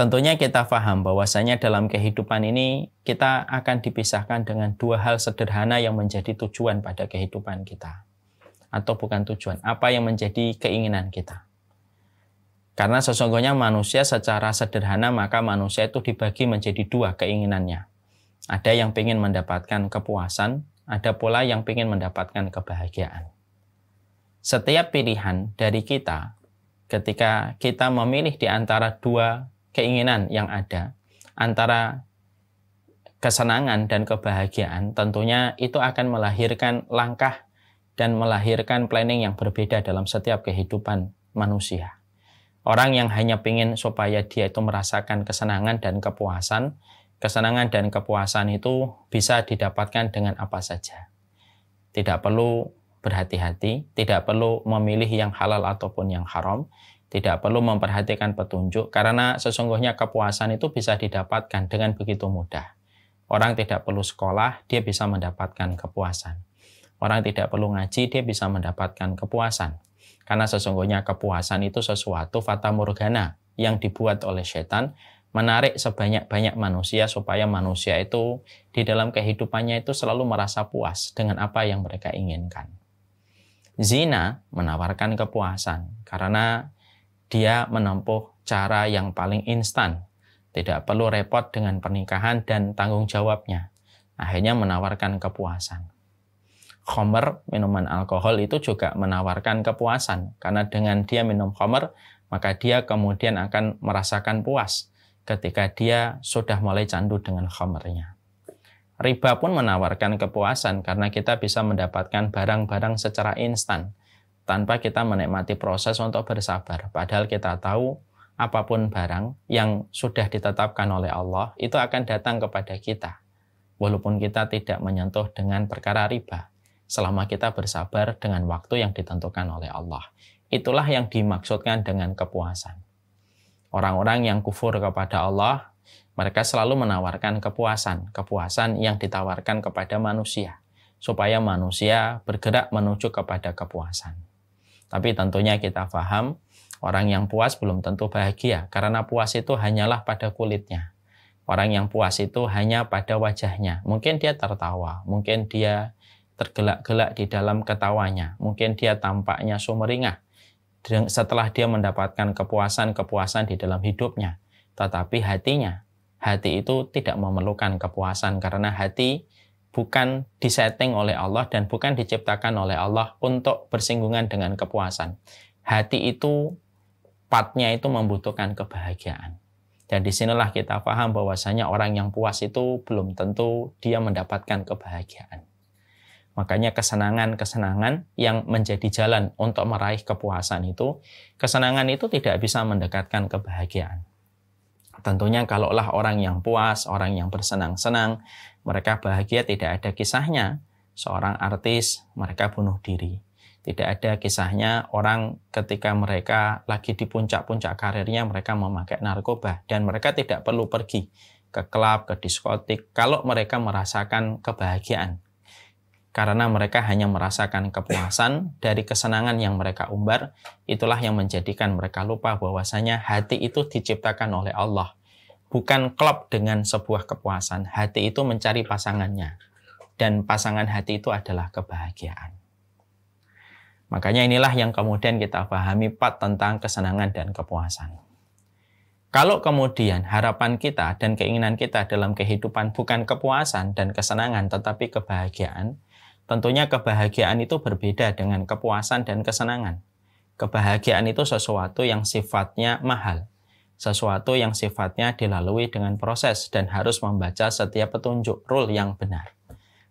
Tentunya kita paham bahwasanya dalam kehidupan ini kita akan dipisahkan dengan dua hal sederhana yang menjadi tujuan pada kehidupan kita. Atau bukan tujuan, apa yang menjadi keinginan kita. Karena sesungguhnya manusia secara sederhana maka manusia itu dibagi menjadi dua keinginannya. Ada yang ingin mendapatkan kepuasan, ada pula yang ingin mendapatkan kebahagiaan. Setiap pilihan dari kita ketika kita memilih di antara dua keinginan yang ada antara kesenangan dan kebahagiaan, tentunya itu akan melahirkan langkah dan melahirkan planning yang berbeda dalam setiap kehidupan manusia. Orang yang hanya ingin supaya dia itu merasakan kesenangan dan kepuasan, kesenangan dan kepuasan itu bisa didapatkan dengan apa saja. Tidak perlu berhati-hati, tidak perlu memilih yang halal ataupun yang haram, tidak perlu memperhatikan petunjuk karena sesungguhnya kepuasan itu bisa didapatkan dengan begitu mudah. Orang tidak perlu sekolah, dia bisa mendapatkan kepuasan. Orang tidak perlu ngaji, dia bisa mendapatkan kepuasan. Karena sesungguhnya kepuasan itu sesuatu fata morgana yang dibuat oleh setan menarik sebanyak-banyak manusia supaya manusia itu di dalam kehidupannya itu selalu merasa puas dengan apa yang mereka inginkan. Zina menawarkan kepuasan karena dia menempuh cara yang paling instan. Tidak perlu repot dengan pernikahan dan tanggung jawabnya. Akhirnya menawarkan kepuasan. Khomer, minuman alkohol itu juga menawarkan kepuasan. Karena dengan dia minum khomer, maka dia kemudian akan merasakan puas ketika dia sudah mulai candu dengan khomernya. Riba pun menawarkan kepuasan karena kita bisa mendapatkan barang-barang secara instan tanpa kita menikmati proses untuk bersabar. Padahal kita tahu apapun barang yang sudah ditetapkan oleh Allah itu akan datang kepada kita. Walaupun kita tidak menyentuh dengan perkara riba, selama kita bersabar dengan waktu yang ditentukan oleh Allah. Itulah yang dimaksudkan dengan kepuasan. Orang-orang yang kufur kepada Allah, mereka selalu menawarkan kepuasan, kepuasan yang ditawarkan kepada manusia, supaya manusia bergerak menuju kepada kepuasan. Tapi tentunya kita paham orang yang puas belum tentu bahagia karena puas itu hanyalah pada kulitnya. Orang yang puas itu hanya pada wajahnya. Mungkin dia tertawa, mungkin dia tergelak-gelak di dalam ketawanya, mungkin dia tampaknya sumeringah setelah dia mendapatkan kepuasan-kepuasan di dalam hidupnya. Tetapi hatinya, hati itu tidak memerlukan kepuasan karena hati bukan disetting oleh Allah dan bukan diciptakan oleh Allah untuk bersinggungan dengan kepuasan. Hati itu partnya itu membutuhkan kebahagiaan. Dan disinilah kita paham bahwasanya orang yang puas itu belum tentu dia mendapatkan kebahagiaan. Makanya kesenangan-kesenangan yang menjadi jalan untuk meraih kepuasan itu, kesenangan itu tidak bisa mendekatkan kebahagiaan. Tentunya kalaulah orang yang puas, orang yang bersenang-senang, mereka bahagia tidak ada kisahnya. Seorang artis, mereka bunuh diri. Tidak ada kisahnya orang ketika mereka lagi di puncak-puncak karirnya mereka memakai narkoba dan mereka tidak perlu pergi ke klub, ke diskotik kalau mereka merasakan kebahagiaan karena mereka hanya merasakan kepuasan dari kesenangan yang mereka umbar, itulah yang menjadikan mereka lupa bahwasanya hati itu diciptakan oleh Allah. Bukan klop dengan sebuah kepuasan. Hati itu mencari pasangannya. Dan pasangan hati itu adalah kebahagiaan. Makanya inilah yang kemudian kita pahami Pak tentang kesenangan dan kepuasan. Kalau kemudian harapan kita dan keinginan kita dalam kehidupan bukan kepuasan dan kesenangan tetapi kebahagiaan, Tentunya kebahagiaan itu berbeda dengan kepuasan dan kesenangan. Kebahagiaan itu sesuatu yang sifatnya mahal, sesuatu yang sifatnya dilalui dengan proses dan harus membaca setiap petunjuk rule yang benar.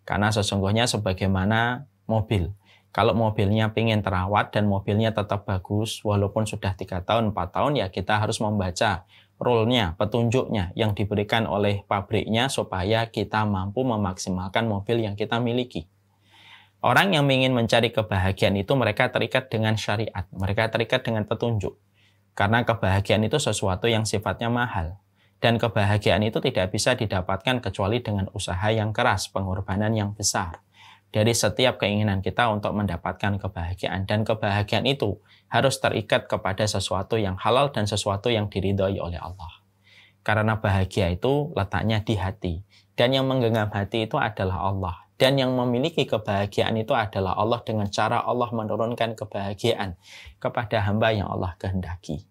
Karena sesungguhnya sebagaimana mobil, kalau mobilnya pingin terawat dan mobilnya tetap bagus, walaupun sudah tiga tahun, 4 tahun, ya kita harus membaca rule-nya, petunjuknya yang diberikan oleh pabriknya supaya kita mampu memaksimalkan mobil yang kita miliki. Orang yang ingin mencari kebahagiaan itu mereka terikat dengan syariat, mereka terikat dengan petunjuk. Karena kebahagiaan itu sesuatu yang sifatnya mahal. Dan kebahagiaan itu tidak bisa didapatkan kecuali dengan usaha yang keras, pengorbanan yang besar. Dari setiap keinginan kita untuk mendapatkan kebahagiaan. Dan kebahagiaan itu harus terikat kepada sesuatu yang halal dan sesuatu yang diridhoi oleh Allah. Karena bahagia itu letaknya di hati. Dan yang menggenggam hati itu adalah Allah dan yang memiliki kebahagiaan itu adalah Allah dengan cara Allah menurunkan kebahagiaan kepada hamba yang Allah kehendaki.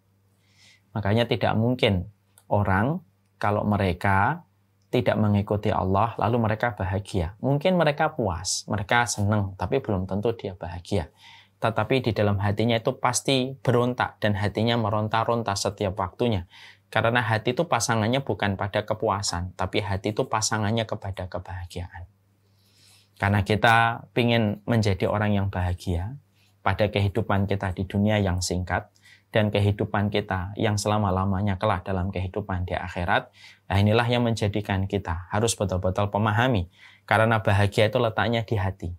Makanya tidak mungkin orang kalau mereka tidak mengikuti Allah lalu mereka bahagia. Mungkin mereka puas, mereka senang, tapi belum tentu dia bahagia. Tetapi di dalam hatinya itu pasti berontak dan hatinya meronta-ronta setiap waktunya. Karena hati itu pasangannya bukan pada kepuasan, tapi hati itu pasangannya kepada kebahagiaan. Karena kita ingin menjadi orang yang bahagia pada kehidupan kita di dunia yang singkat dan kehidupan kita yang selama-lamanya kelak dalam kehidupan di akhirat. Nah inilah yang menjadikan kita harus betul-betul pemahami. karena bahagia itu letaknya di hati.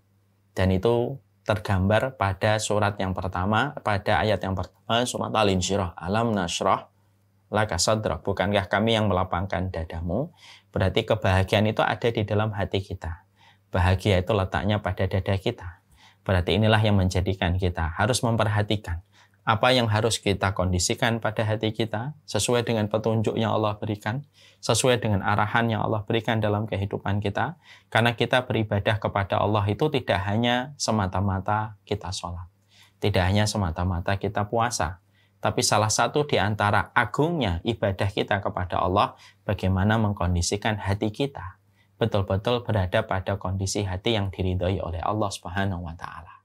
Dan itu tergambar pada surat yang pertama, pada ayat yang pertama, surat Al-Insyirah, Alam Nasrah, Laka Sadra. Bukankah kami yang melapangkan dadamu? Berarti kebahagiaan itu ada di dalam hati kita. Bahagia itu letaknya pada dada kita. Berarti inilah yang menjadikan kita harus memperhatikan apa yang harus kita kondisikan pada hati kita sesuai dengan petunjuk yang Allah berikan, sesuai dengan arahan yang Allah berikan dalam kehidupan kita. Karena kita beribadah kepada Allah itu tidak hanya semata-mata kita sholat, tidak hanya semata-mata kita puasa, tapi salah satu di antara agungnya ibadah kita kepada Allah, bagaimana mengkondisikan hati kita betul-betul berada pada kondisi hati yang diridhoi oleh Allah Subhanahu wa taala.